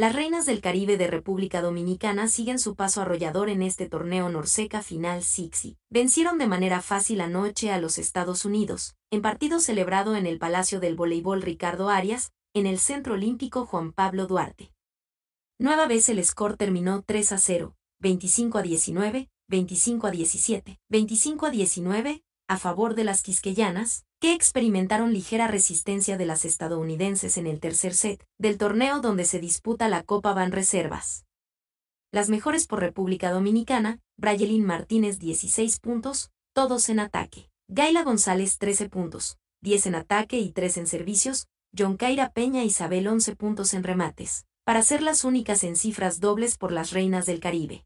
Las reinas del Caribe de República Dominicana siguen su paso arrollador en este torneo Norseca Final Sixi. Vencieron de manera fácil anoche a los Estados Unidos, en partido celebrado en el Palacio del Voleibol Ricardo Arias, en el Centro Olímpico Juan Pablo Duarte. Nueva vez el score terminó 3 a 0, 25 a 19, 25 a 17, 25 a 19, a favor de las quisqueyanas, que experimentaron ligera resistencia de las estadounidenses en el tercer set del torneo donde se disputa la Copa Van Reservas. Las mejores por República Dominicana, Brayelin Martínez 16 puntos, todos en ataque. Gaila González 13 puntos, 10 en ataque y 3 en servicios, John Caira Peña Isabel 11 puntos en remates, para ser las únicas en cifras dobles por las reinas del Caribe.